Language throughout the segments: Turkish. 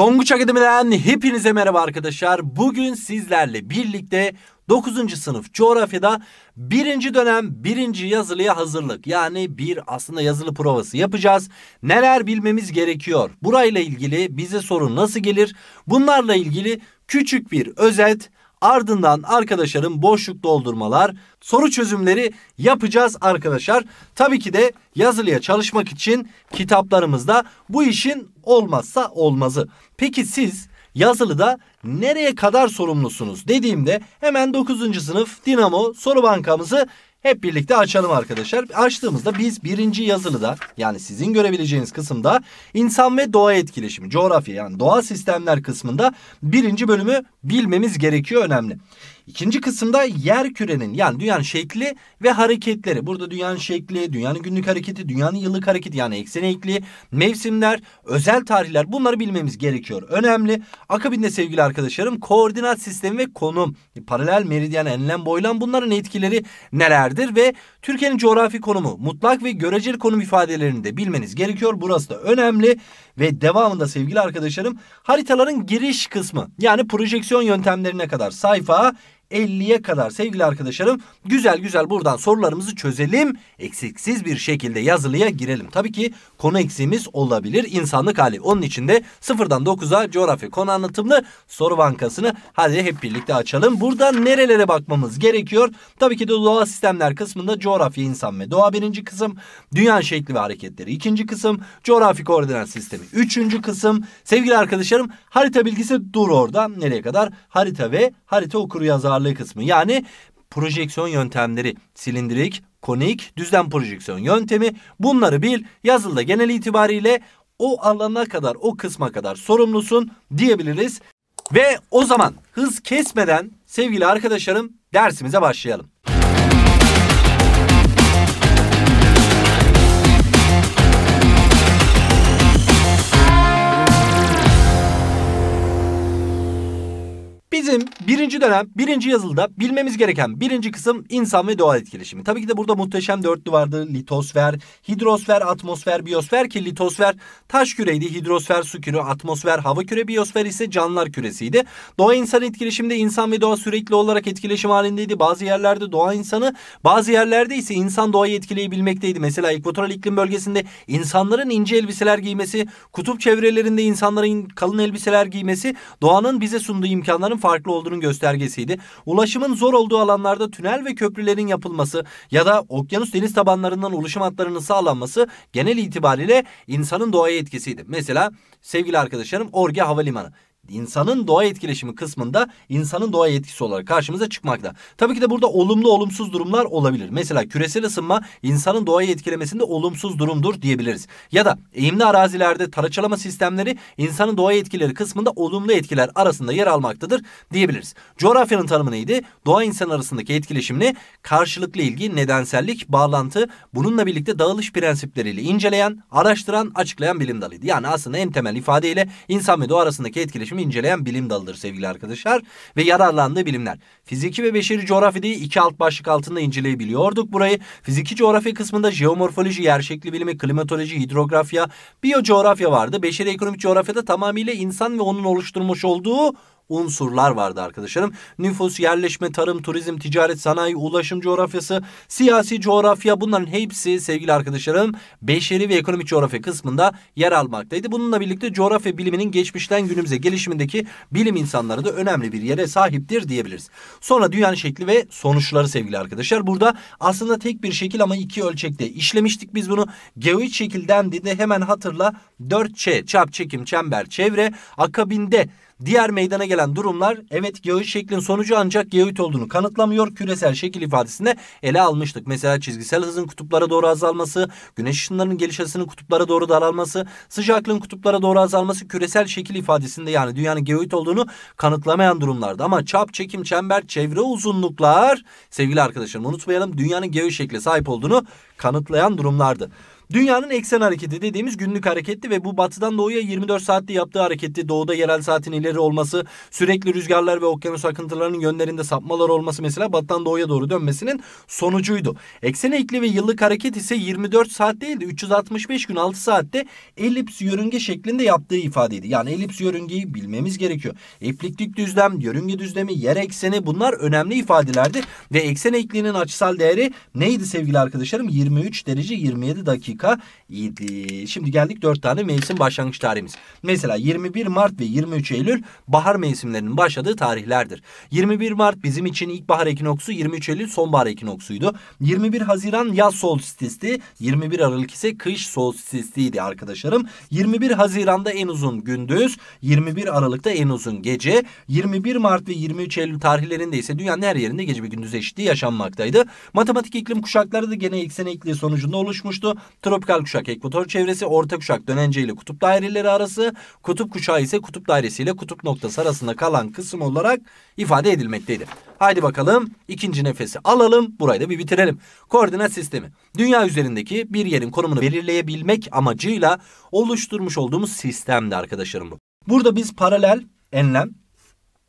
Tonguç Akademi'den hepinize merhaba arkadaşlar. Bugün sizlerle birlikte 9. sınıf coğrafyada 1. dönem 1. yazılıya hazırlık yani bir aslında yazılı provası yapacağız. Neler bilmemiz gerekiyor? Burayla ilgili bize soru nasıl gelir? Bunlarla ilgili küçük bir özet Ardından arkadaşlarım boşluk doldurmalar, soru çözümleri yapacağız arkadaşlar. Tabii ki de yazılıya çalışmak için kitaplarımızda bu işin olmazsa olmazı. Peki siz yazılıda nereye kadar sorumlusunuz dediğimde hemen 9. sınıf Dinamo soru bankamızı hep birlikte açalım arkadaşlar. Açtığımızda biz birinci yazılıda yani sizin görebileceğiniz kısımda insan ve doğa etkileşimi, coğrafya yani doğa sistemler kısmında birinci bölümü bilmemiz gerekiyor önemli. İkinci kısımda yer kürenin yani dünyanın şekli ve hareketleri. Burada dünyanın şekli, dünyanın günlük hareketi, dünyanın yıllık hareketi yani eksen ekli, mevsimler, özel tarihler bunları bilmemiz gerekiyor. Önemli. Akabinde sevgili arkadaşlarım koordinat sistemi ve konum, paralel meridyen, enlem, boylam bunların etkileri nelerdir ve Türkiye'nin coğrafi konumu, mutlak ve göreceli konum ifadelerini de bilmeniz gerekiyor. Burası da önemli ve devamında sevgili arkadaşlarım haritaların giriş kısmı yani projeksiyon yöntemlerine kadar sayfa 50'ye kadar sevgili arkadaşlarım güzel güzel buradan sorularımızı çözelim. Eksiksiz bir şekilde yazılıya girelim. Tabii ki konu eksiğimiz olabilir. insanlık hali. Onun için de sıfırdan 9'a coğrafya konu anlatımlı soru bankasını hadi hep birlikte açalım. Burada nerelere bakmamız gerekiyor? Tabii ki de doğa sistemler kısmında coğrafya, insan ve doğa birinci kısım. Dünya şekli ve hareketleri ikinci kısım. Coğrafi koordinat sistemi üçüncü kısım. Sevgili arkadaşlarım harita bilgisi dur orada. Nereye kadar? Harita ve harita okur yazar yuvarlığı kısmı. Yani projeksiyon yöntemleri silindirik, konik, düzlem projeksiyon yöntemi bunları bil. Yazılıda genel itibariyle o alana kadar, o kısma kadar sorumlusun diyebiliriz. Ve o zaman hız kesmeden sevgili arkadaşlarım dersimize başlayalım. Bizim birinci dönem, birinci yazılıda bilmemiz gereken birinci kısım insan ve doğal etkileşimi. Tabii ki de burada muhteşem dörtlü vardı. Litosfer, hidrosfer, atmosfer, biyosfer ki litosfer taş küreydi. Hidrosfer su küre, atmosfer hava küre, biyosfer ise canlılar küresiydi. Doğa insan etkileşimde insan ve doğa sürekli olarak etkileşim halindeydi. Bazı yerlerde doğa insanı, bazı yerlerde ise insan doğayı etkileyebilmekteydi. Mesela ekvatoral iklim bölgesinde insanların ince elbiseler giymesi, kutup çevrelerinde insanların kalın elbiseler giymesi doğanın bize sunduğu imkanların farkı farklı olduğunun göstergesiydi. Ulaşımın zor olduğu alanlarda tünel ve köprülerin yapılması ya da okyanus deniz tabanlarından ulaşım hatlarının sağlanması genel itibariyle insanın doğaya etkisiydi. Mesela sevgili arkadaşlarım Orge Havalimanı insanın doğa etkileşimi kısmında insanın doğa etkisi olarak karşımıza çıkmakta. Tabii ki de burada olumlu olumsuz durumlar olabilir. Mesela küresel ısınma insanın doğayı etkilemesinde olumsuz durumdur diyebiliriz. Ya da eğimli arazilerde taraçalama sistemleri insanın doğa etkileri kısmında olumlu etkiler arasında yer almaktadır diyebiliriz. Coğrafyanın tanımı neydi? Doğa insan arasındaki etkileşimini karşılıklı ilgi, nedensellik, bağlantı bununla birlikte dağılış prensipleriyle inceleyen, araştıran, açıklayan bilim dalıydı. Yani aslında en temel ifadeyle insan ve doğa arasındaki etkileşim yaşamı inceleyen bilim dalıdır sevgili arkadaşlar ve yararlandığı bilimler. Fiziki ve beşeri coğrafyayı iki alt başlık altında inceleyebiliyorduk burayı. Fiziki coğrafya kısmında jeomorfoloji, yerşekli bilimi, klimatoloji, hidrografya, biyo coğrafya vardı. Beşeri ekonomik coğrafyada tamamıyla insan ve onun oluşturmuş olduğu unsurlar vardı arkadaşlarım. Nüfus, yerleşme, tarım, turizm, ticaret, sanayi, ulaşım coğrafyası, siyasi coğrafya bunların hepsi sevgili arkadaşlarım beşeri ve ekonomik coğrafya kısmında yer almaktaydı. Bununla birlikte coğrafya biliminin geçmişten günümüze gelişimindeki bilim insanları da önemli bir yere sahiptir diyebiliriz. Sonra dünyanın şekli ve sonuçları sevgili arkadaşlar. Burada aslında tek bir şekil ama iki ölçekte işlemiştik biz bunu. Geoid şekilden de hemen hatırla 4Ç çap çekim çember çevre akabinde Diğer meydana gelen durumlar evet geoid şeklin sonucu ancak geoid olduğunu kanıtlamıyor. Küresel şekil ifadesinde ele almıştık. Mesela çizgisel hızın kutuplara doğru azalması, güneş ışınlarının geliş açısının kutuplara doğru daralması, sıcaklığın kutuplara doğru azalması küresel şekil ifadesinde yani dünyanın geoid olduğunu kanıtlamayan durumlarda. Ama çap, çekim, çember, çevre uzunluklar sevgili arkadaşlarım unutmayalım dünyanın geoid şekle sahip olduğunu kanıtlayan durumlardı. Dünyanın eksen hareketi dediğimiz günlük hareketti ve bu batıdan doğuya 24 saatte yaptığı hareketti. Doğuda yerel saatin ileri olması, sürekli rüzgarlar ve okyanus akıntılarının yönlerinde sapmalar olması mesela batıdan doğuya doğru dönmesinin sonucuydu. Eksen eğikliği ve yıllık hareket ise 24 saat değil de 365 gün 6 saatte elips yörünge şeklinde yaptığı ifadeydi. Yani elips yörüngeyi bilmemiz gerekiyor. Epliktik düzlem, yörünge düzlemi, yer ekseni bunlar önemli ifadelerdi ve eksen eğikliğinin açısal değeri neydi sevgili arkadaşlarım? 23 derece 27 dakika dakika idi. Şimdi geldik dört tane mevsim başlangıç tarihimiz. Mesela 21 Mart ve 23 Eylül bahar mevsimlerinin başladığı tarihlerdir. 21 Mart bizim için ilkbahar ekinoksu, 23 Eylül sonbahar ekinoksuydu. 21 Haziran yaz solstisti, 21 Aralık ise kış solstistiydi arkadaşlarım. 21 Haziran'da en uzun gündüz, 21 Aralık'ta en uzun gece, 21 Mart ve 23 Eylül tarihlerinde ise dünyanın her yerinde gece ve gündüz eşitliği yaşanmaktaydı. Matematik iklim kuşakları da gene eksen ekliği sonucunda oluşmuştu. Tropikal kuşak ekvator çevresi, orta kuşak dönence ile kutup daireleri arası, kutup kuşağı ise kutup dairesi ile kutup noktası arasında kalan kısım olarak ifade edilmekteydi. Haydi bakalım ikinci nefesi alalım, burayı da bir bitirelim. Koordinat sistemi. Dünya üzerindeki bir yerin konumunu belirleyebilmek amacıyla oluşturmuş olduğumuz sistemdi arkadaşlarım bu. Burada biz paralel enlem,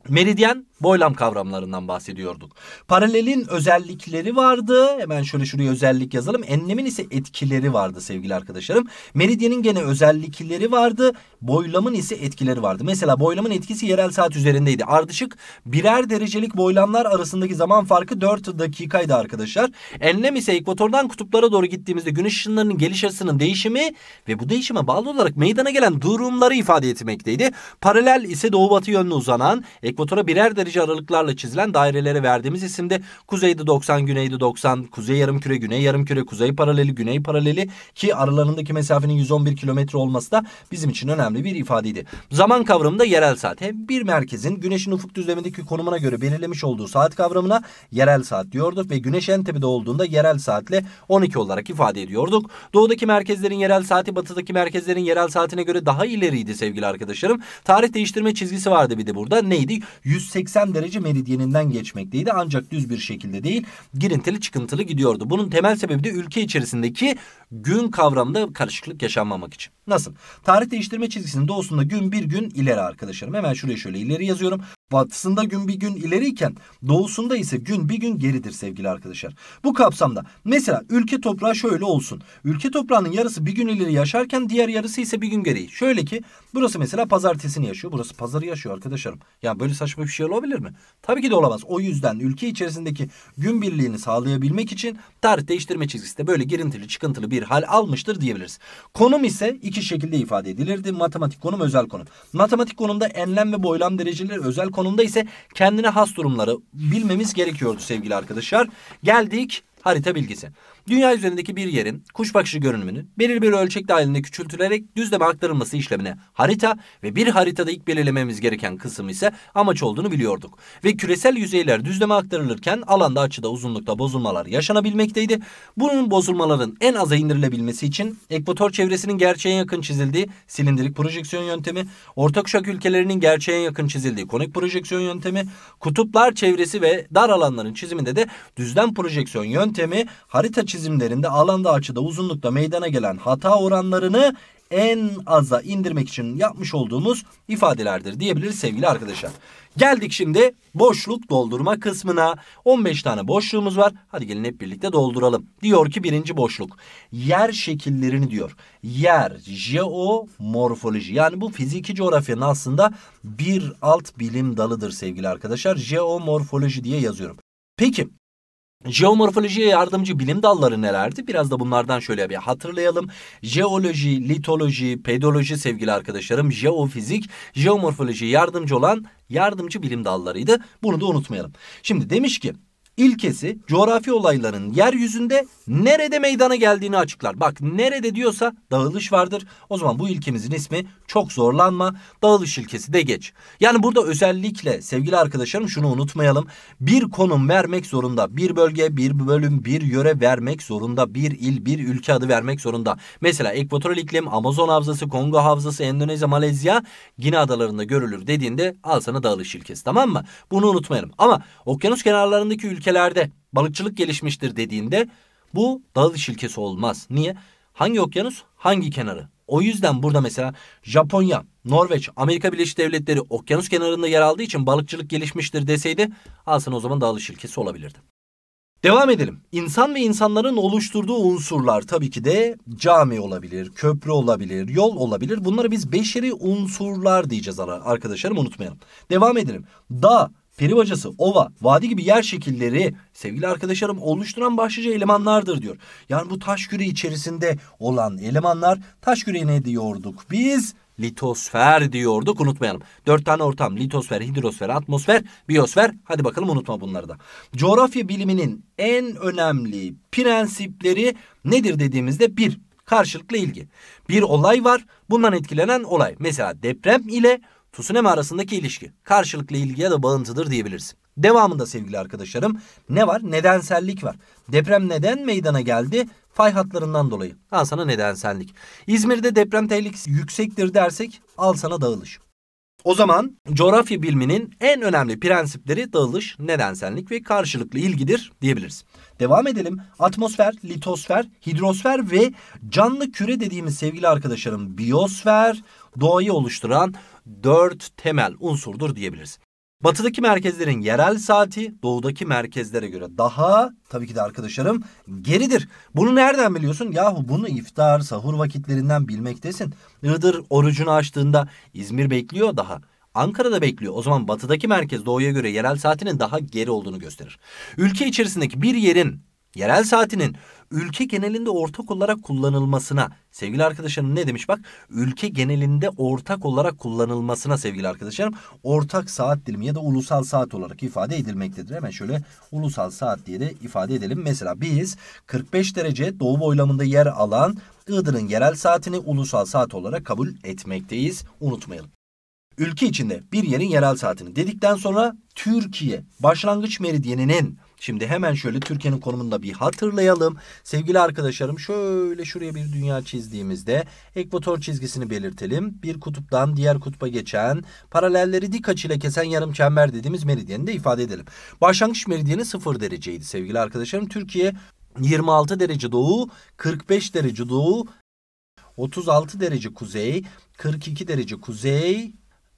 meridyen boylam kavramlarından bahsediyorduk. Paralelin özellikleri vardı. Hemen şöyle şuraya özellik yazalım. Enlemin ise etkileri vardı sevgili arkadaşlarım. Meridyenin gene özellikleri vardı. Boylamın ise etkileri vardı. Mesela boylamın etkisi yerel saat üzerindeydi. Ardışık birer derecelik boylamlar arasındaki zaman farkı 4 dakikaydı arkadaşlar. Enlem ise ekvatordan kutuplara doğru gittiğimizde güneş ışınlarının geliş açısının değişimi ve bu değişime bağlı olarak meydana gelen durumları ifade etmekteydi. Paralel ise doğu batı yönlü uzanan ekvatora birer derece belirleyici aralıklarla çizilen dairelere verdiğimiz isimde kuzeyde 90, güneyde 90, kuzey yarımküre, güney yarımküre, kuzey paraleli, güney paraleli ki aralarındaki mesafenin 111 kilometre olması da bizim için önemli bir ifadeydi. Zaman kavramında yerel saat. Hem bir merkezin güneşin ufuk düzlemindeki konumuna göre belirlemiş olduğu saat kavramına yerel saat diyorduk ve güneş en Entepe'de olduğunda yerel saatle 12 olarak ifade ediyorduk. Doğudaki merkezlerin yerel saati batıdaki merkezlerin yerel saatine göre daha ileriydi sevgili arkadaşlarım. Tarih değiştirme çizgisi vardı bir de burada. Neydi? 180 180 derece meridyeninden geçmekteydi. Ancak düz bir şekilde değil girintili çıkıntılı gidiyordu. Bunun temel sebebi de ülke içerisindeki gün kavramında karışıklık yaşanmamak için. Nasıl? Tarih değiştirme çizgisinin doğusunda gün bir gün ileri arkadaşlarım. Hemen şuraya şöyle ileri yazıyorum. Batısında gün bir gün ileriyken doğusunda ise gün bir gün geridir sevgili arkadaşlar. Bu kapsamda mesela ülke toprağı şöyle olsun. Ülke toprağının yarısı bir gün ileri yaşarken diğer yarısı ise bir gün geri Şöyle ki burası mesela pazartesini yaşıyor. Burası pazarı yaşıyor arkadaşlarım. Yani böyle saçma bir şey olabilir mi? Tabii ki de olamaz. O yüzden ülke içerisindeki gün birliğini sağlayabilmek için tarih değiştirme çizgisi de böyle girintili çıkıntılı bir hal almıştır diyebiliriz. Konum ise iki şekilde ifade edilirdi. Matematik konum, özel konum. Matematik konumda enlem ve boylam dereceleri, özel konumda ise kendine has durumları bilmemiz gerekiyordu sevgili arkadaşlar. Geldik harita bilgisi dünya üzerindeki bir yerin kuş bakışı görünümünün belirli bir ölçek dahilinde küçültülerek düzleme aktarılması işlemine harita ve bir haritada ilk belirlememiz gereken kısım ise amaç olduğunu biliyorduk. Ve küresel yüzeyler düzleme aktarılırken alanda açıda uzunlukta bozulmalar yaşanabilmekteydi. Bunun bozulmaların en aza indirilebilmesi için ekvator çevresinin gerçeğe yakın çizildiği silindirik projeksiyon yöntemi, orta kuşak ülkelerinin gerçeğe yakın çizildiği konik projeksiyon yöntemi, kutuplar çevresi ve dar alanların çiziminde de düzlem projeksiyon yöntemi harita çizimlerinde alanda açıda uzunlukta meydana gelen hata oranlarını en aza indirmek için yapmış olduğumuz ifadelerdir diyebiliriz sevgili arkadaşlar. Geldik şimdi boşluk doldurma kısmına. 15 tane boşluğumuz var. Hadi gelin hep birlikte dolduralım. Diyor ki birinci boşluk. Yer şekillerini diyor. Yer, jeomorfoloji. Yani bu fiziki coğrafyanın aslında bir alt bilim dalıdır sevgili arkadaşlar. Jeomorfoloji diye yazıyorum. Peki Jeomorfolojiye yardımcı bilim dalları nelerdi? Biraz da bunlardan şöyle bir hatırlayalım. Jeoloji, litoloji, pedoloji sevgili arkadaşlarım, jeofizik, jeomorfoloji yardımcı olan yardımcı bilim dallarıydı. Bunu da unutmayalım. Şimdi demiş ki ilkesi coğrafi olayların yeryüzünde nerede meydana geldiğini açıklar. Bak nerede diyorsa dağılış vardır. O zaman bu ilkemizin ismi çok zorlanma dağılış ilkesi de geç. Yani burada özellikle sevgili arkadaşlarım şunu unutmayalım. Bir konum vermek zorunda. Bir bölge, bir bölüm, bir yöre vermek zorunda. Bir il, bir ülke adı vermek zorunda. Mesela ekvatoral iklim, Amazon havzası, Kongo havzası, Endonezya, Malezya, Gine adalarında görülür dediğinde al sana dağılış ilkesi tamam mı? Bunu unutmayalım. Ama okyanus kenarlarındaki ülke ülkelerde balıkçılık gelişmiştir dediğinde bu dalış ilkesi olmaz. Niye? Hangi okyanus? Hangi kenarı? O yüzden burada mesela Japonya, Norveç, Amerika Birleşik Devletleri okyanus kenarında yer aldığı için balıkçılık gelişmiştir deseydi alsın o zaman dağılış ilkesi olabilirdi. Devam edelim. İnsan ve insanların oluşturduğu unsurlar tabii ki de cami olabilir, köprü olabilir, yol olabilir. bunları biz beşeri unsurlar diyeceğiz arkadaşlarım unutmayalım. Devam edelim. Dağ, peri bacası, ova, vadi gibi yer şekilleri sevgili arkadaşlarım oluşturan başlıca elemanlardır diyor. Yani bu taş küre içerisinde olan elemanlar taş küre ne diyorduk biz? Litosfer diyorduk unutmayalım. Dört tane ortam litosfer, hidrosfer, atmosfer, biyosfer. Hadi bakalım unutma bunları da. Coğrafya biliminin en önemli prensipleri nedir dediğimizde bir karşılıklı ilgi. Bir olay var bundan etkilenen olay. Mesela deprem ile Tsunemi arasındaki ilişki. Karşılıklı ilgi ya da bağıntıdır diyebilirsin. Devamında sevgili arkadaşlarım ne var? Nedensellik var. Deprem neden meydana geldi? Fay hatlarından dolayı. Al sana nedensellik. İzmir'de deprem tehlikesi yüksektir dersek al sana dağılış. O zaman coğrafya biliminin en önemli prensipleri dağılış, nedensellik ve karşılıklı ilgidir diyebiliriz. Devam edelim. Atmosfer, litosfer, hidrosfer ve canlı küre dediğimiz sevgili arkadaşlarım biosfer, doğayı oluşturan dört temel unsurdur diyebiliriz. Batıdaki merkezlerin yerel saati doğudaki merkezlere göre daha tabii ki de arkadaşlarım geridir. Bunu nereden biliyorsun? Yahu bunu iftar, sahur vakitlerinden bilmektesin. Iğdır orucunu açtığında İzmir bekliyor daha. Ankara'da bekliyor. O zaman batıdaki merkez doğuya göre yerel saatinin daha geri olduğunu gösterir. Ülke içerisindeki bir yerin yerel saatinin ülke genelinde ortak olarak kullanılmasına sevgili arkadaşlarım ne demiş bak ülke genelinde ortak olarak kullanılmasına sevgili arkadaşlarım ortak saat dilimi ya da ulusal saat olarak ifade edilmektedir. Hemen şöyle ulusal saat diye de ifade edelim. Mesela biz 45 derece doğu boylamında yer alan Iğdır'ın yerel saatini ulusal saat olarak kabul etmekteyiz. Unutmayalım. Ülke içinde bir yerin yerel saatini dedikten sonra Türkiye başlangıç meridyeninin Şimdi hemen şöyle Türkiye'nin konumunu da bir hatırlayalım. Sevgili arkadaşlarım şöyle şuraya bir dünya çizdiğimizde ekvator çizgisini belirtelim. Bir kutuptan diğer kutuba geçen paralelleri dik açıyla kesen yarım çember dediğimiz meridyeni de ifade edelim. Başlangıç meridyeni 0 dereceydi sevgili arkadaşlarım. Türkiye 26 derece doğu, 45 derece doğu, 36 derece kuzey, 42 derece kuzey,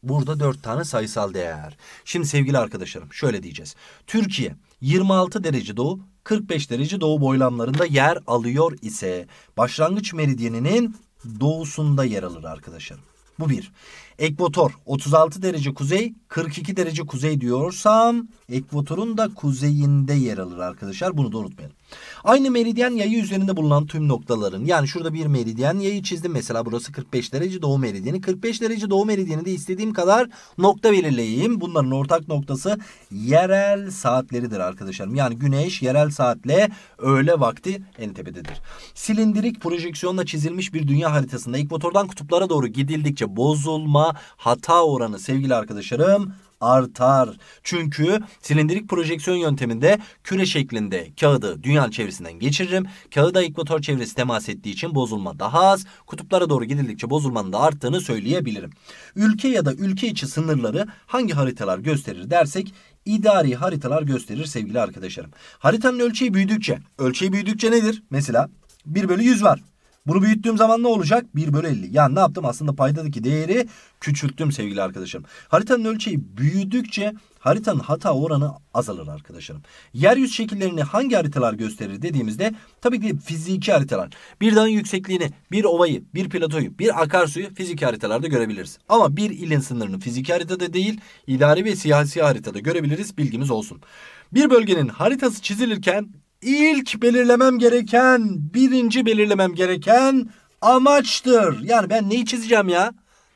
Burada dört tane sayısal değer. Şimdi sevgili arkadaşlarım şöyle diyeceğiz. Türkiye 26 derece doğu 45 derece doğu boylamlarında yer alıyor ise başlangıç meridyeninin doğusunda yer alır arkadaşlar. Bu bir. Ekvator 36 derece kuzey 42 derece kuzey diyorsam ekvatorun da kuzeyinde yer alır arkadaşlar. Bunu da unutmayalım. Aynı meridyen yayı üzerinde bulunan tüm noktaların yani şurada bir meridyen yayı çizdim. Mesela burası 45 derece doğu meridyeni. 45 derece doğu meridyeni de istediğim kadar nokta belirleyeyim. Bunların ortak noktası yerel saatleridir arkadaşlarım. Yani güneş yerel saatle öğle vakti en tepededir. Silindirik projeksiyonla çizilmiş bir dünya haritasında ekvatordan kutuplara doğru gidildikçe bozulma hata oranı sevgili arkadaşlarım artar. Çünkü silindirik projeksiyon yönteminde küre şeklinde kağıdı dünya çevresinden geçiririm. Kağıda ekvator çevresi temas ettiği için bozulma daha az. Kutuplara doğru gidildikçe bozulmanın da arttığını söyleyebilirim. Ülke ya da ülke içi sınırları hangi haritalar gösterir dersek idari haritalar gösterir sevgili arkadaşlarım. Haritanın ölçeği büyüdükçe, ölçeği büyüdükçe nedir? Mesela 1 bölü 100 var. Bunu büyüttüğüm zaman ne olacak? 1 bölü 50. Yani ne yaptım? Aslında paydadaki değeri küçülttüm sevgili arkadaşım. Haritanın ölçeği büyüdükçe haritanın hata oranı azalır arkadaşlarım. Yeryüz şekillerini hangi haritalar gösterir dediğimizde tabii ki fiziki haritalar. Bir dağın yüksekliğini, bir ovayı, bir platoyu, bir akarsuyu fiziki haritalarda görebiliriz. Ama bir ilin sınırını fiziki haritada değil, idari ve siyasi haritada görebiliriz bilgimiz olsun. Bir bölgenin haritası çizilirken ilk belirlemem gereken, birinci belirlemem gereken amaçtır. Yani ben neyi çizeceğim ya?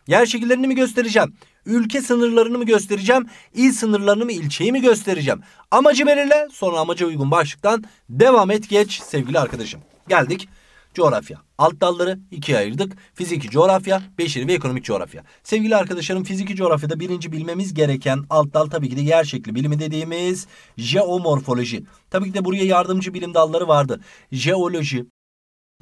Yer şekillerini mi göstereceğim? Ülke sınırlarını mı göstereceğim? İl sınırlarını mı, ilçeyi mi göstereceğim? Amacı belirle, sonra amaca uygun başlıktan devam et geç sevgili arkadaşım. Geldik coğrafya. Alt dalları ikiye ayırdık. Fiziki coğrafya, beşeri ve ekonomik coğrafya. Sevgili arkadaşlarım fiziki coğrafyada birinci bilmemiz gereken alt dal tabii ki de yer şekli bilimi dediğimiz jeomorfoloji. Tabii ki de buraya yardımcı bilim dalları vardı. Jeoloji,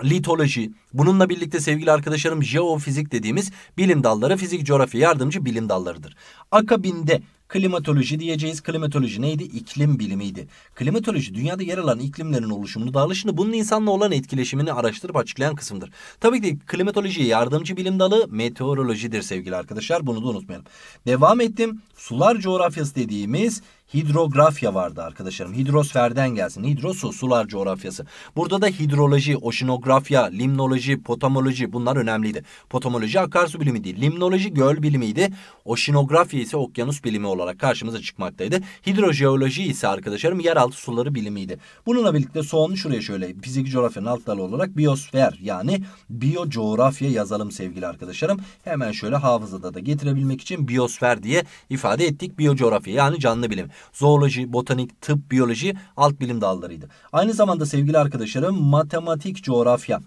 litoloji, bununla birlikte sevgili arkadaşlarım jeofizik dediğimiz bilim dalları fizik coğrafya yardımcı bilim dallarıdır. Akabinde klimatoloji diyeceğiz. Klimatoloji neydi? İklim bilimiydi. Klimatoloji dünyada yer alan iklimlerin oluşumunu, dağılışını, bunun insanla olan etkileşimini araştırıp açıklayan kısımdır. Tabii ki klimatolojiye yardımcı bilim dalı meteorolojidir sevgili arkadaşlar. Bunu da unutmayalım. Devam ettim. Sular coğrafyası dediğimiz hidrografya vardı arkadaşlarım. Hidrosferden gelsin. Hidrosu sular coğrafyası. Burada da hidroloji, oşinografya, limnoloji, potamoloji bunlar önemliydi. Potamoloji akarsu bilimiydi. Limnoloji göl bilimiydi. Oşinografya ise okyanus bilimi olarak karşımıza çıkmaktaydı. Hidrojeoloji ise arkadaşlarım yeraltı suları bilimiydi. Bununla birlikte son şuraya şöyle fizik coğrafyanın alt dalı olarak biosfer yani biyo coğrafya yazalım sevgili arkadaşlarım. Hemen şöyle hafızada da getirebilmek için biosfer diye ifade ettik. Biyo coğrafya yani canlı bilim. Zooloji, botanik, tıp, biyoloji alt bilim dallarıydı. Aynı zamanda sevgili arkadaşlarım matematik coğrafya.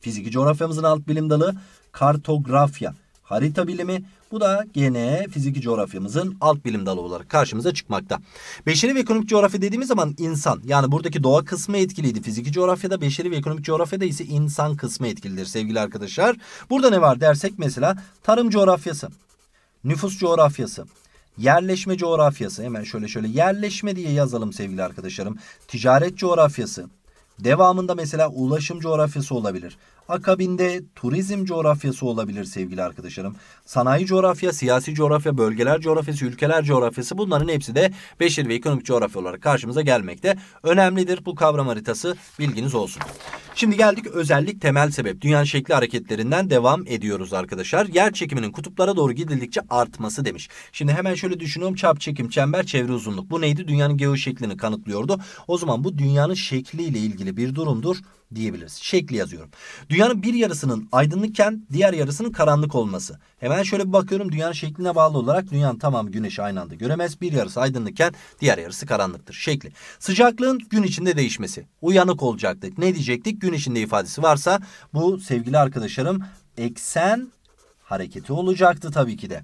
Fiziki coğrafyamızın alt bilim dalı kartografya harita bilimi, bu da gene fiziki coğrafyamızın alt bilim dalı olarak karşımıza çıkmakta. Beşeri ve ekonomik coğrafya dediğimiz zaman insan yani buradaki doğa kısmı etkiliydi. Fiziki coğrafyada beşeri ve ekonomik coğrafyada ise insan kısmı etkilidir sevgili arkadaşlar. Burada ne var dersek mesela tarım coğrafyası, nüfus coğrafyası, yerleşme coğrafyası hemen şöyle şöyle yerleşme diye yazalım sevgili arkadaşlarım. Ticaret coğrafyası, Devamında mesela ulaşım coğrafyası olabilir. Akabinde turizm coğrafyası olabilir sevgili arkadaşlarım. Sanayi coğrafya, siyasi coğrafya, bölgeler coğrafyası, ülkeler coğrafyası bunların hepsi de beşeri ve ekonomik coğrafya olarak karşımıza gelmekte. Önemlidir bu kavram haritası bilginiz olsun. Şimdi geldik özellik temel sebep. Dünya şekli hareketlerinden devam ediyoruz arkadaşlar. Yer çekiminin kutuplara doğru gidildikçe artması demiş. Şimdi hemen şöyle düşünüyorum. Çap çekim, çember, çevre uzunluk. Bu neydi? Dünyanın geo şeklini kanıtlıyordu. O zaman bu dünyanın şekliyle ilgili bir durumdur diyebiliriz. Şekli yazıyorum. Dünyanın bir yarısının aydınlıkken diğer yarısının karanlık olması. Hemen şöyle bir bakıyorum dünyanın şekline bağlı olarak dünyanın tamamı güneşi aynı anda göremez. Bir yarısı aydınlıkken diğer yarısı karanlıktır. Şekli. Sıcaklığın gün içinde değişmesi. Uyanık olacaktık. Ne diyecektik? Gün içinde ifadesi varsa bu sevgili arkadaşlarım eksen hareketi olacaktı tabii ki de.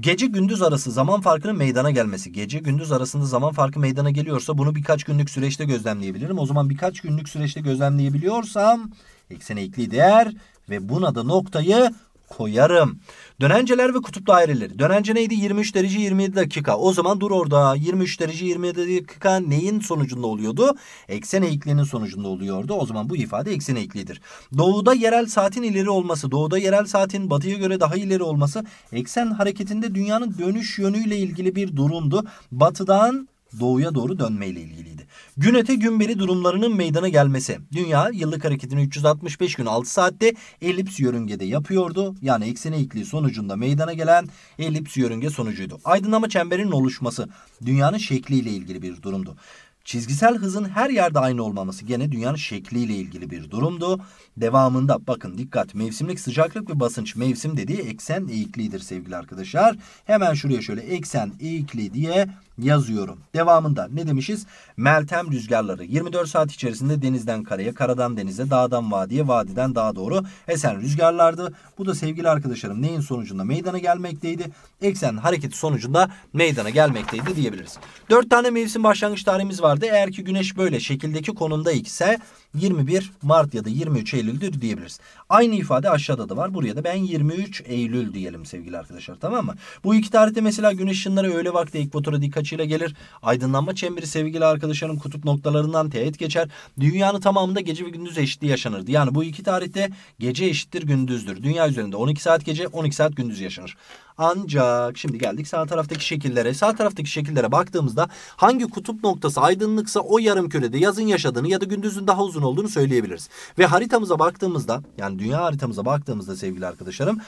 Gece gündüz arası zaman farkının meydana gelmesi. Gece gündüz arasında zaman farkı meydana geliyorsa bunu birkaç günlük süreçte gözlemleyebilirim. O zaman birkaç günlük süreçte gözlemleyebiliyorsam eksene ekli değer ve buna da noktayı koyarım. Dönenceler ve kutup daireleri. Dönence neydi? 23 derece 27 dakika. O zaman dur orada. 23 derece 27 dakika neyin sonucunda oluyordu? Eksen eğikliğinin sonucunda oluyordu. O zaman bu ifade eksen eğikliğidir. Doğuda yerel saatin ileri olması, doğuda yerel saatin batıya göre daha ileri olması eksen hareketinde dünyanın dönüş yönüyle ilgili bir durumdu. Batıdan doğuya doğru dönmeyle ilgiliydi. Gün öte gün beri durumlarının meydana gelmesi. Dünya yıllık hareketini 365 gün 6 saatte elips yörüngede yapıyordu. Yani eksen ikliği sonucunda meydana gelen elips yörünge sonucuydu. Aydınlama çemberinin oluşması dünyanın şekliyle ilgili bir durumdu. Çizgisel hızın her yerde aynı olmaması gene dünyanın şekliyle ilgili bir durumdu. Devamında bakın dikkat mevsimlik sıcaklık ve basınç mevsim dediği eksen eğikliğidir sevgili arkadaşlar. Hemen şuraya şöyle eksen eğikliği diye yazıyorum. Devamında ne demişiz? Meltem rüzgarları 24 saat içerisinde denizden karaya, karadan denize, dağdan vadiye, vadiden dağa doğru esen rüzgarlardı. Bu da sevgili arkadaşlarım neyin sonucunda meydana gelmekteydi? Eksen hareketi sonucunda meydana gelmekteydi diyebiliriz. 4 tane mevsim başlangıç tarihimiz vardı. Eğer ki güneş böyle şekildeki konumda ise 21 Mart ya da 23 Eylül'dür diyebiliriz. Aynı ifade aşağıda da var. Buraya da ben 23 Eylül diyelim sevgili arkadaşlar tamam mı? Bu iki tarihte mesela güneş ışınları öğle vakti ekvatora dik açıyla gelir. Aydınlanma çemberi sevgili arkadaşlarım kutup noktalarından teğet geçer. Dünyanın tamamında gece ve gündüz eşitliği yaşanırdı. Yani bu iki tarihte gece eşittir gündüzdür. Dünya üzerinde 12 saat gece 12 saat gündüz yaşanır. Ancak şimdi geldik sağ taraftaki şekillere. Sağ taraftaki şekillere baktığımızda hangi kutup noktası aydınlıksa o yarım kürede yazın yaşadığını ya da gündüzün daha uzun olduğunu söyleyebiliriz. Ve haritamıza baktığımızda yani dünya haritamıza baktığımızda sevgili arkadaşlarım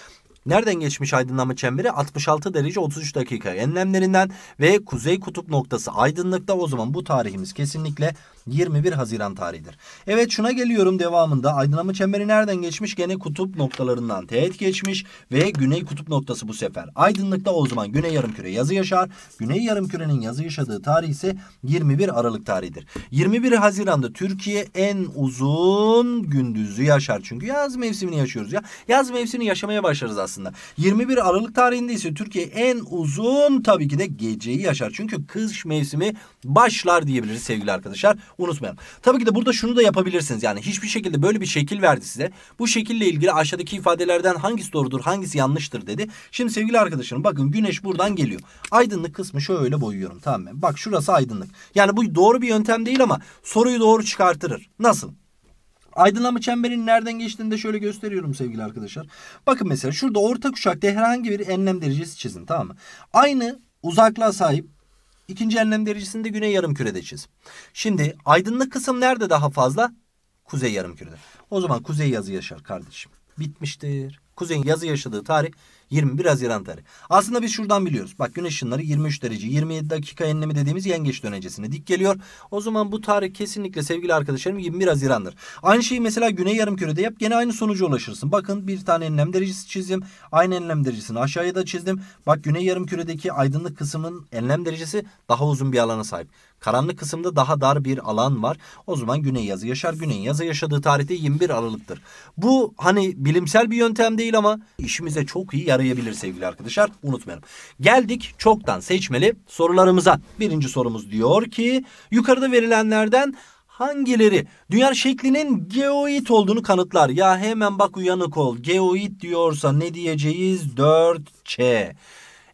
Nereden geçmiş aydınlanma çemberi? 66 derece 33 dakika enlemlerinden ve kuzey kutup noktası aydınlıkta o zaman bu tarihimiz kesinlikle 21 Haziran tarihidir. Evet şuna geliyorum devamında. Aydınlanma çemberi nereden geçmiş? Gene kutup noktalarından teğet geçmiş ve güney kutup noktası bu sefer. Aydınlıkta o zaman güney yarımküre yazı yaşar. Güney yarımkürenin yazı yaşadığı tarih ise 21 Aralık tarihidir. 21 Haziran'da Türkiye en uzun gündüzü yaşar. Çünkü yaz mevsimini yaşıyoruz ya. Yaz mevsimini yaşamaya başlarız aslında. 21 Aralık tarihinde ise Türkiye en uzun tabii ki de geceyi yaşar. Çünkü kış mevsimi başlar diyebiliriz sevgili arkadaşlar unutmayalım. Tabii ki de burada şunu da yapabilirsiniz. Yani hiçbir şekilde böyle bir şekil verdi size. Bu şekille ilgili aşağıdaki ifadelerden hangisi doğrudur, hangisi yanlıştır dedi. Şimdi sevgili arkadaşlarım bakın güneş buradan geliyor. Aydınlık kısmı şöyle boyuyorum tamam mı? Bak şurası aydınlık. Yani bu doğru bir yöntem değil ama soruyu doğru çıkartırır. Nasıl? Aydınlama çemberinin nereden geçtiğini de şöyle gösteriyorum sevgili arkadaşlar. Bakın mesela şurada orta kuşakta herhangi bir enlem derecesi çizin tamam mı? Aynı uzaklığa sahip İkinci enlem derecesinde güney yarım kürede çiz. Şimdi aydınlık kısım nerede daha fazla? Kuzey yarım kürede. O zaman kuzey yazı yaşar kardeşim. Bitmiştir. Kuzeyin yazı yaşadığı tarih 21 Haziran tarihi. Aslında biz şuradan biliyoruz. Bak güneş ışınları 23 derece 27 dakika enlemi dediğimiz yengeç dönecesine dik geliyor. O zaman bu tarih kesinlikle sevgili arkadaşlarım 21 Haziran'dır. Aynı şeyi mesela güney Yarım Küre'de yap gene aynı sonuca ulaşırsın. Bakın bir tane enlem derecesi çizdim. Aynı enlem derecesini aşağıya da çizdim. Bak güney Yarım Küre'deki aydınlık kısmın enlem derecesi daha uzun bir alana sahip. Karanlık kısımda daha dar bir alan var. O zaman güney yazı yaşar. Güney yazı yaşadığı tarihte 21 Aralık'tır. Bu hani bilimsel bir yöntem değil ama işimize çok iyi yarayacak yarayabilir sevgili arkadaşlar. Unutmayalım. Geldik çoktan seçmeli sorularımıza. Birinci sorumuz diyor ki yukarıda verilenlerden hangileri dünya şeklinin geoid olduğunu kanıtlar. Ya hemen bak uyanık ol. Geoid diyorsa ne diyeceğiz? 4C.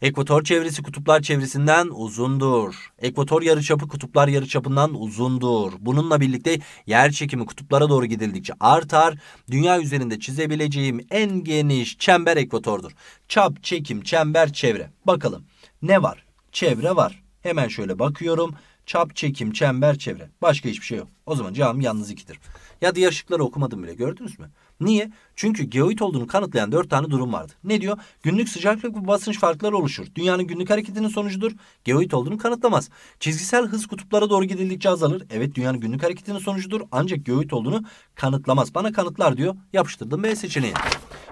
Ekvator çevresi kutuplar çevresinden uzundur. Ekvator yarıçapı kutuplar yarıçapından uzundur. Bununla birlikte yer çekimi kutuplara doğru gidildikçe artar. Dünya üzerinde çizebileceğim en geniş çember ekvatordur. Çap, çekim, çember, çevre. Bakalım ne var? Çevre var. Hemen şöyle bakıyorum. Çap, çekim, çember, çevre. Başka hiçbir şey yok. O zaman cevabım yalnız 2'dir. Ya diğer şıkları okumadım bile gördünüz mü? Niye? Çünkü geoid olduğunu kanıtlayan 4 tane durum vardı. Ne diyor? Günlük sıcaklık ve basınç farkları oluşur. Dünyanın günlük hareketinin sonucudur. Geoid olduğunu kanıtlamaz. Çizgisel hız kutuplara doğru gidildikçe azalır. Evet dünyanın günlük hareketinin sonucudur. Ancak geoid olduğunu kanıtlamaz. Bana kanıtlar diyor. Yapıştırdım B seçeneği.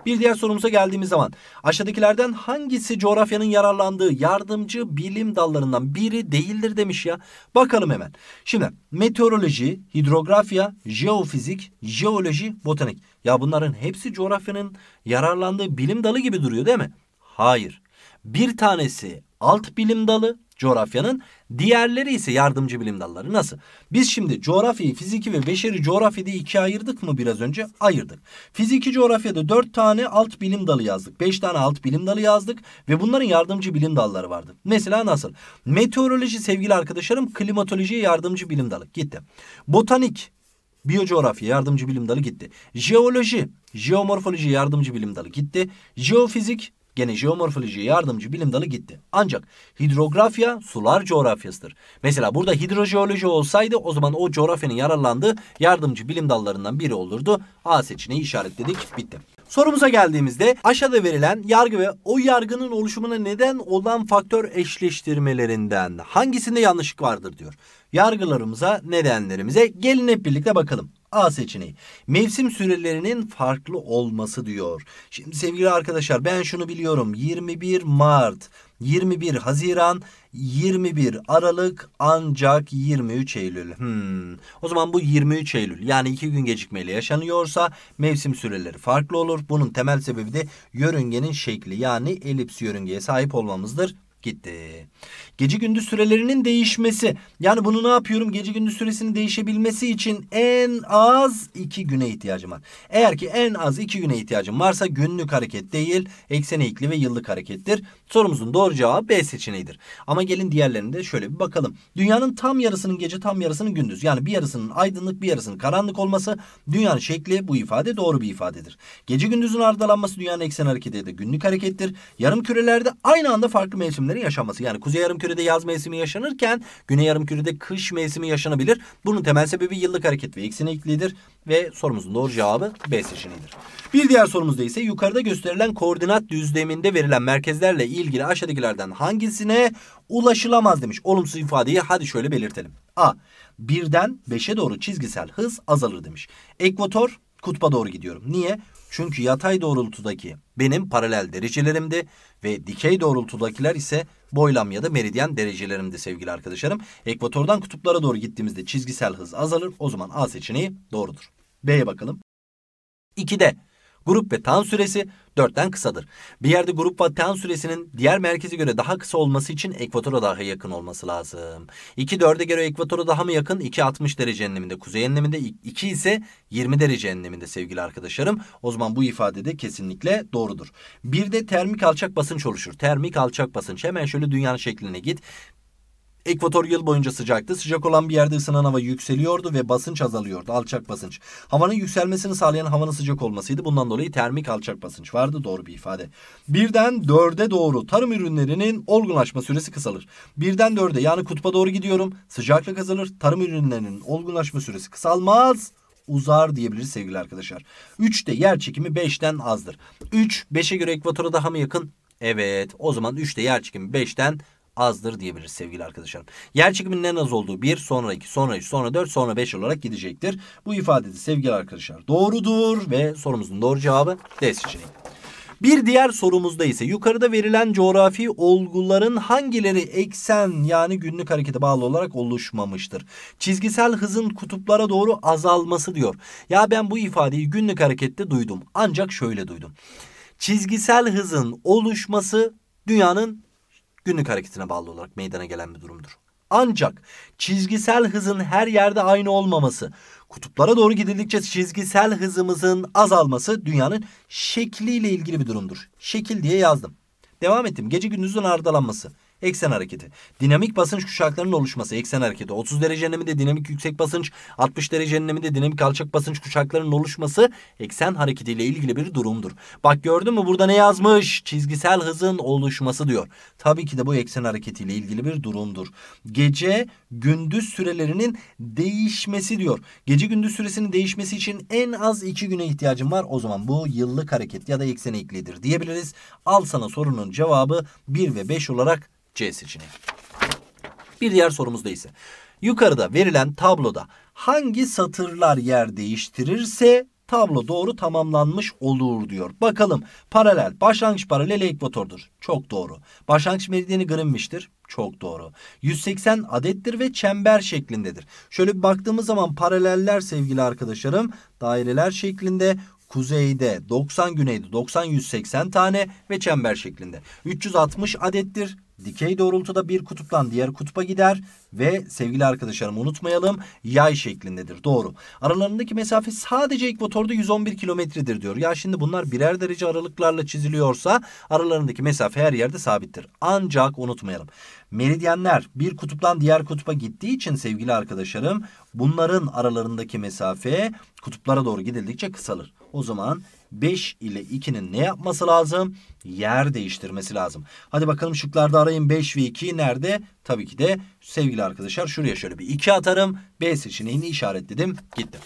Bir diğer sorumuza geldiğimiz zaman aşağıdakilerden hangisi coğrafyanın yararlandığı yardımcı bilim dallarından biri değildir demiş ya. Bakalım hemen. Şimdi meteoroloji, hidrografya, jeofizik, jeoloji, botanik. Ya bunların hepsi coğrafyanın yararlandığı bilim dalı gibi duruyor değil mi? Hayır. Bir tanesi alt bilim dalı, coğrafyanın. Diğerleri ise yardımcı bilim dalları. Nasıl? Biz şimdi coğrafyayı, fiziki ve beşeri coğrafyada diye ikiye ayırdık mı biraz önce? Ayırdık. Fiziki coğrafyada dört tane alt bilim dalı yazdık. Beş tane alt bilim dalı yazdık ve bunların yardımcı bilim dalları vardı. Mesela nasıl? Meteoroloji sevgili arkadaşlarım klimatolojiye yardımcı bilim dalı gitti. Botanik Biyocoğrafya yardımcı bilim dalı gitti. Jeoloji, jeomorfoloji yardımcı bilim dalı gitti. Jeofizik, Gene jeomorfoloji yardımcı bilim dalı gitti. Ancak hidrografya sular coğrafyasıdır. Mesela burada hidrojeoloji olsaydı o zaman o coğrafyanın yararlandığı yardımcı bilim dallarından biri olurdu. A seçeneği işaretledik bitti. Sorumuza geldiğimizde aşağıda verilen yargı ve o yargının oluşumuna neden olan faktör eşleştirmelerinden hangisinde yanlışlık vardır diyor. Yargılarımıza, nedenlerimize gelin hep birlikte bakalım. A seçeneği. Mevsim sürelerinin farklı olması diyor. Şimdi sevgili arkadaşlar ben şunu biliyorum. 21 Mart, 21 Haziran, 21 Aralık ancak 23 Eylül. Hmm. O zaman bu 23 Eylül yani iki gün gecikmeyle yaşanıyorsa mevsim süreleri farklı olur. Bunun temel sebebi de yörüngenin şekli yani elips yörüngeye sahip olmamızdır. Gitti. Gece gündüz sürelerinin değişmesi. Yani bunu ne yapıyorum? Gece gündüz süresinin değişebilmesi için en az iki güne ihtiyacım var. Eğer ki en az iki güne ihtiyacım varsa günlük hareket değil, eksen eğikli ve yıllık harekettir. Sorumuzun doğru cevabı B seçeneğidir. Ama gelin diğerlerini de şöyle bir bakalım. Dünyanın tam yarısının gece, tam yarısının gündüz. Yani bir yarısının aydınlık, bir yarısının karanlık olması dünyanın şekli bu ifade doğru bir ifadedir. Gece gündüzün ardalanması dünyanın eksen hareketi de günlük harekettir. Yarım kürelerde aynı anda farklı mevsimlerin yaşanması. Yani Kuzey yarımkürede yaz mevsimi yaşanırken güney yarımkürede kış mevsimi yaşanabilir. Bunun temel sebebi yıllık hareket ve eksikliğidir ve sorumuzun doğru cevabı B seçeneğidir. Bir diğer sorumuzda ise yukarıda gösterilen koordinat düzleminde verilen merkezlerle ilgili aşağıdakilerden hangisine ulaşılamaz demiş. Olumsuz ifadeyi hadi şöyle belirtelim. A. Birden beşe doğru çizgisel hız azalır demiş. Ekvator kutba doğru gidiyorum. Niye? Çünkü yatay doğrultudaki benim paralel derecelerimdi ve dikey doğrultudakiler ise boylam ya da meridyen derecelerimdi sevgili arkadaşlarım. Ekvatordan kutuplara doğru gittiğimizde çizgisel hız azalır. O zaman A seçeneği doğrudur. B'ye bakalım. 2'de grup ve tan süresi 4'ten kısadır. Bir yerde grup Vatikan süresinin diğer merkeze göre daha kısa olması için ekvatora daha yakın olması lazım. 2 4'e göre ekvatora daha mı yakın? 2 60 derece enleminde kuzey enleminde 2 ise 20 derece enleminde sevgili arkadaşlarım. O zaman bu ifade de kesinlikle doğrudur. Bir de termik alçak basınç oluşur. Termik alçak basınç hemen şöyle dünyanın şekline git. Ekvator yıl boyunca sıcaktı. Sıcak olan bir yerde ısınan hava yükseliyordu ve basınç azalıyordu. Alçak basınç. Havanın yükselmesini sağlayan havanın sıcak olmasıydı. Bundan dolayı termik alçak basınç vardı. Doğru bir ifade. Birden dörde doğru tarım ürünlerinin olgunlaşma süresi kısalır. Birden dörde yani kutba doğru gidiyorum. Sıcaklık azalır. Tarım ürünlerinin olgunlaşma süresi kısalmaz uzar diyebiliriz sevgili arkadaşlar. 3'te yer çekimi 5'ten azdır. 3 5'e göre ekvatora daha mı yakın? Evet. O zaman 3'te yer çekimi 5'ten azdır diyebiliriz sevgili arkadaşlarım. Yer çekiminin en az olduğu 1, sonra 2, sonra 3, sonra 4, sonra 5 olarak gidecektir. Bu ifade sevgili arkadaşlar doğrudur ve sorumuzun doğru cevabı D seçeneği. Bir diğer sorumuzda ise yukarıda verilen coğrafi olguların hangileri eksen yani günlük harekete bağlı olarak oluşmamıştır? Çizgisel hızın kutuplara doğru azalması diyor. Ya ben bu ifadeyi günlük harekette duydum ancak şöyle duydum. Çizgisel hızın oluşması dünyanın günlük hareketine bağlı olarak meydana gelen bir durumdur. Ancak çizgisel hızın her yerde aynı olmaması, kutuplara doğru gidildikçe çizgisel hızımızın azalması dünyanın şekliyle ilgili bir durumdur. Şekil diye yazdım. Devam ettim. Gece gündüzün ardalanması. Eksen hareketi. Dinamik basınç kuşaklarının oluşması eksen hareketi. 30 derece enleminde dinamik yüksek basınç, 60 derece enleminde dinamik alçak basınç kuşaklarının oluşması eksen hareketiyle ilgili bir durumdur. Bak gördün mü burada ne yazmış? Çizgisel hızın oluşması diyor. Tabii ki de bu eksen hareketiyle ilgili bir durumdur. Gece gündüz sürelerinin değişmesi diyor. Gece gündüz süresinin değişmesi için en az iki güne ihtiyacım var. O zaman bu yıllık hareket ya da eksen eklidir diyebiliriz. Al sana sorunun cevabı 1 ve 5 olarak C seçeneği. Bir diğer sorumuzda ise yukarıda verilen tabloda hangi satırlar yer değiştirirse tablo doğru tamamlanmış olur diyor. Bakalım paralel başlangıç paralel ekvatordur. Çok doğru. Başlangıç meridyeni Greenwich'tir. Çok doğru. 180 adettir ve çember şeklindedir. Şöyle bir baktığımız zaman paraleller sevgili arkadaşlarım daireler şeklinde kuzeyde 90 güneyde 90 180 tane ve çember şeklinde. 360 adettir dikey doğrultuda bir kutuptan diğer kutupa gider ve sevgili arkadaşlarım unutmayalım yay şeklindedir. Doğru. Aralarındaki mesafe sadece ekvatorda 111 kilometredir diyor. Ya şimdi bunlar birer derece aralıklarla çiziliyorsa aralarındaki mesafe her yerde sabittir. Ancak unutmayalım. Meridyenler bir kutuptan diğer kutupa gittiği için sevgili arkadaşlarım bunların aralarındaki mesafe kutuplara doğru gidildikçe kısalır. O zaman 5 ile 2'nin ne yapması lazım? Yer değiştirmesi lazım. Hadi bakalım şıklarda arayın 5 ve 2 nerede? Tabii ki de sevgili arkadaşlar şuraya şöyle bir 2 atarım. B seçeneğini işaretledim gittim.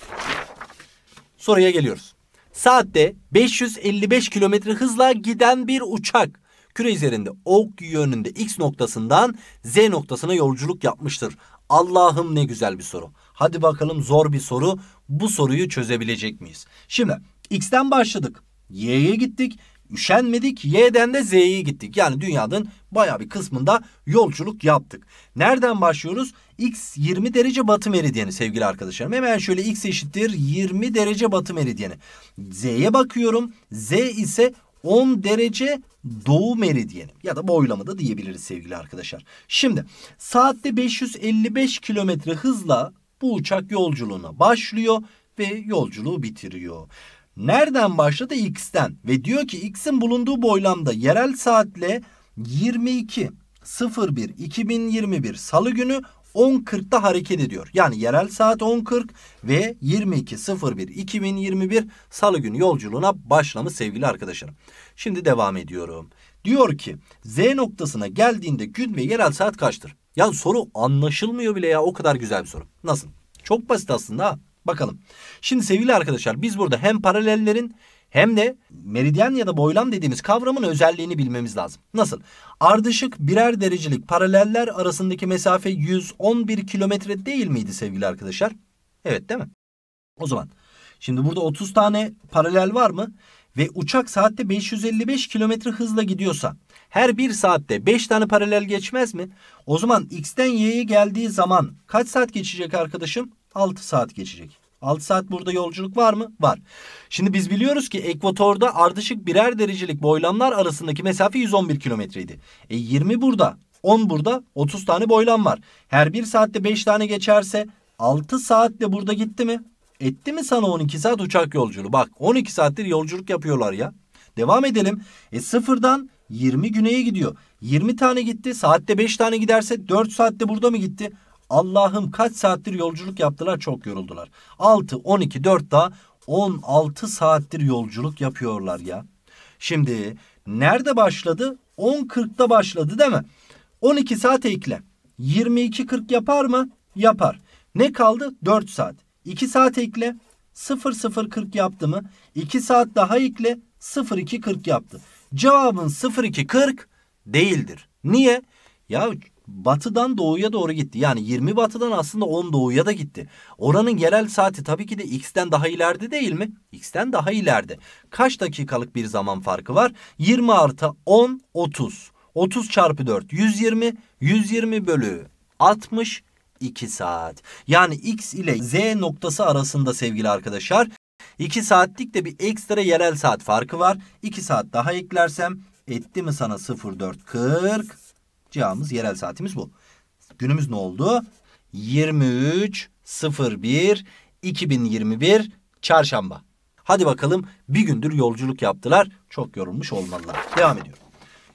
Soruya geliyoruz. Saatte 555 kilometre hızla giden bir uçak küre üzerinde ok yönünde X noktasından Z noktasına yolculuk yapmıştır. Allah'ım ne güzel bir soru. Hadi bakalım zor bir soru. Bu soruyu çözebilecek miyiz? Şimdi X'den başladık. Y'ye gittik. Üşenmedik. Y'den de Z'ye gittik. Yani dünyanın baya bir kısmında yolculuk yaptık. Nereden başlıyoruz? X 20 derece batı meridyeni sevgili arkadaşlarım. Hemen şöyle X eşittir 20 derece batı meridyeni. Z'ye bakıyorum. Z ise 10 derece doğu meridyeni ya da boylama da diyebiliriz sevgili arkadaşlar. Şimdi saatte 555 kilometre hızla bu uçak yolculuğuna başlıyor ve yolculuğu bitiriyor. Nereden başladı? X'ten. Ve diyor ki X'in bulunduğu boylamda yerel saatle 22.01.2021 Salı günü 10.40'da hareket ediyor. Yani yerel saat 10.40 ve 22.01.2021 Salı günü yolculuğuna başlamış sevgili arkadaşlarım. Şimdi devam ediyorum. Diyor ki Z noktasına geldiğinde gün ve yerel saat kaçtır? Ya soru anlaşılmıyor bile ya o kadar güzel bir soru. Nasıl? Çok basit aslında ha. Bakalım. Şimdi sevgili arkadaşlar biz burada hem paralellerin hem de meridyen ya da boylam dediğimiz kavramın özelliğini bilmemiz lazım. Nasıl? Ardışık birer derecelik paraleller arasındaki mesafe 111 kilometre değil miydi sevgili arkadaşlar? Evet değil mi? O zaman şimdi burada 30 tane paralel var mı? Ve uçak saatte 555 kilometre hızla gidiyorsa her bir saatte 5 tane paralel geçmez mi? O zaman X'ten Y'ye geldiği zaman kaç saat geçecek arkadaşım? 6 saat geçecek. 6 saat burada yolculuk var mı? Var. Şimdi biz biliyoruz ki ekvatorda ardışık birer derecelik boylamlar arasındaki mesafe 111 kilometreydi. E 20 burada, 10 burada 30 tane boylam var. Her bir saatte 5 tane geçerse 6 saatle burada gitti mi? Etti mi sana 12 saat uçak yolculuğu? Bak 12 saattir yolculuk yapıyorlar ya. Devam edelim. E sıfırdan 20 güneye gidiyor. 20 tane gitti. Saatte 5 tane giderse 4 saatte burada mı gitti? Allah'ım kaç saattir yolculuk yaptılar çok yoruldular. 6, 12, 4 daha 16 saattir yolculuk yapıyorlar ya. Şimdi nerede başladı? 10.40'da başladı değil mi? 12 saat ekle. 22.40 yapar mı? Yapar. Ne kaldı? 4 saat. 2 saat ekle. 00.40 yaptı mı? 2 saat daha ekle. 02.40 yaptı. Cevabın 02.40 değildir. Niye? Ya batıdan doğuya doğru gitti. Yani 20 batıdan aslında 10 doğuya da gitti. Oranın yerel saati tabii ki de x'ten daha ileride değil mi? x'ten daha ileride. Kaç dakikalık bir zaman farkı var? 20 artı 10 30. 30 çarpı 4 120. 120 bölü 60 2 saat. Yani x ile z noktası arasında sevgili arkadaşlar 2 saatlik de bir ekstra yerel saat farkı var. 2 saat daha eklersem etti mi sana 0440 Cihamız, yerel saatimiz bu. Günümüz ne oldu? 23.01.2021 Çarşamba. Hadi bakalım bir gündür yolculuk yaptılar. Çok yorulmuş olmalılar. Devam ediyorum.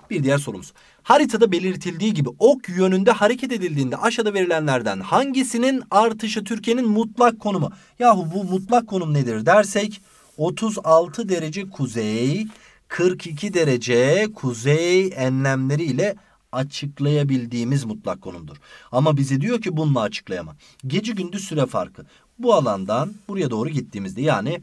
Bir diğer sorumuz. Haritada belirtildiği gibi ok yönünde hareket edildiğinde aşağıda verilenlerden hangisinin artışı Türkiye'nin mutlak konumu? Yahu bu mutlak konum nedir dersek 36 derece kuzey, 42 derece kuzey enlemleri ile açıklayabildiğimiz mutlak konumdur. Ama bize diyor ki bununla açıklayama. Gece gündüz süre farkı. Bu alandan buraya doğru gittiğimizde yani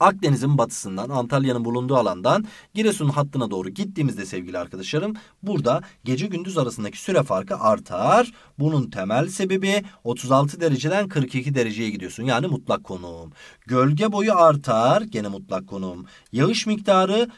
Akdeniz'in batısından Antalya'nın bulunduğu alandan Giresun hattına doğru gittiğimizde sevgili arkadaşlarım burada gece gündüz arasındaki süre farkı artar. Bunun temel sebebi 36 dereceden 42 dereceye gidiyorsun yani mutlak konum. Gölge boyu artar gene mutlak konum. Yağış miktarı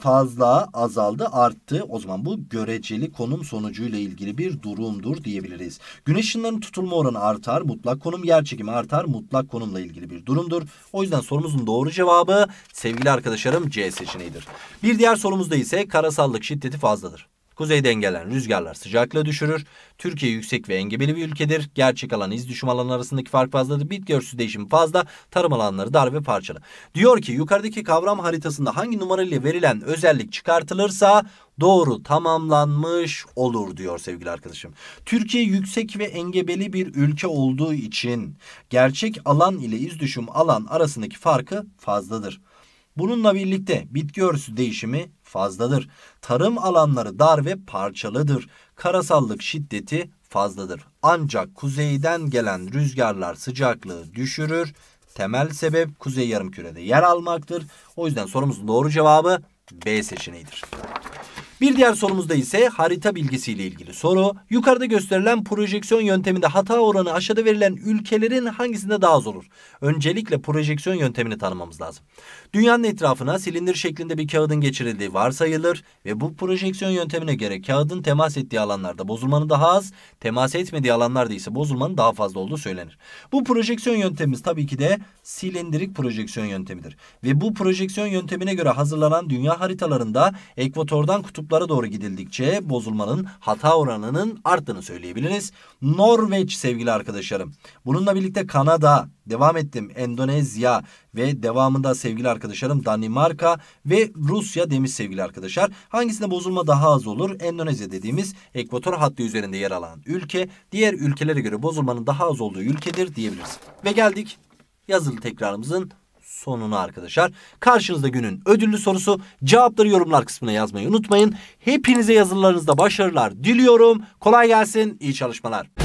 fazla azaldı arttı. O zaman bu göreceli konum sonucuyla ilgili bir durumdur diyebiliriz. Güneş ışınlarının tutulma oranı artar. Mutlak konum yer çekimi artar. Mutlak konumla ilgili bir durumdur. O yüzden sorumuzun doğru cevabı sevgili arkadaşlarım C seçeneğidir. Bir diğer sorumuzda ise karasallık şiddeti fazladır. Kuzeyden gelen rüzgarlar sıcaklığı düşürür. Türkiye yüksek ve engebeli bir ülkedir. Gerçek alan iz düşüm alanı arasındaki fark fazladır. Bitki örtüsü değişimi fazla. Tarım alanları dar ve parçalı. Diyor ki yukarıdaki kavram haritasında hangi numarayla verilen özellik çıkartılırsa doğru tamamlanmış olur diyor sevgili arkadaşım. Türkiye yüksek ve engebeli bir ülke olduğu için gerçek alan ile iz düşüm alan arasındaki farkı fazladır. Bununla birlikte bitki örtüsü değişimi fazladır. Tarım alanları dar ve parçalıdır. Karasallık şiddeti fazladır. Ancak kuzeyden gelen rüzgarlar sıcaklığı düşürür. Temel sebep kuzey yarımkürede yer almaktır. O yüzden sorumuzun doğru cevabı B seçeneğidir. Bir diğer sorumuzda ise harita bilgisiyle ilgili soru. Yukarıda gösterilen projeksiyon yönteminde hata oranı aşağıda verilen ülkelerin hangisinde daha az olur? Öncelikle projeksiyon yöntemini tanımamız lazım. Dünyanın etrafına silindir şeklinde bir kağıdın geçirildiği varsayılır ve bu projeksiyon yöntemine göre kağıdın temas ettiği alanlarda bozulmanın daha az, temas etmediği alanlarda ise bozulmanın daha fazla olduğu söylenir. Bu projeksiyon yöntemimiz tabii ki de silindirik projeksiyon yöntemidir. Ve bu projeksiyon yöntemine göre hazırlanan dünya haritalarında ekvatordan kutuplara doğru gidildikçe bozulmanın hata oranının arttığını söyleyebiliriz. Norveç sevgili arkadaşlarım. Bununla birlikte Kanada, Devam ettim Endonezya ve devamında sevgili arkadaşlarım Danimarka ve Rusya demiş sevgili arkadaşlar. Hangisinde bozulma daha az olur? Endonezya dediğimiz ekvator hattı üzerinde yer alan ülke diğer ülkelere göre bozulmanın daha az olduğu ülkedir diyebiliriz. Ve geldik yazılı tekrarımızın sonuna arkadaşlar. Karşınızda günün ödüllü sorusu. Cevapları yorumlar kısmına yazmayı unutmayın. Hepinize yazılarınızda başarılar diliyorum. Kolay gelsin. İyi çalışmalar.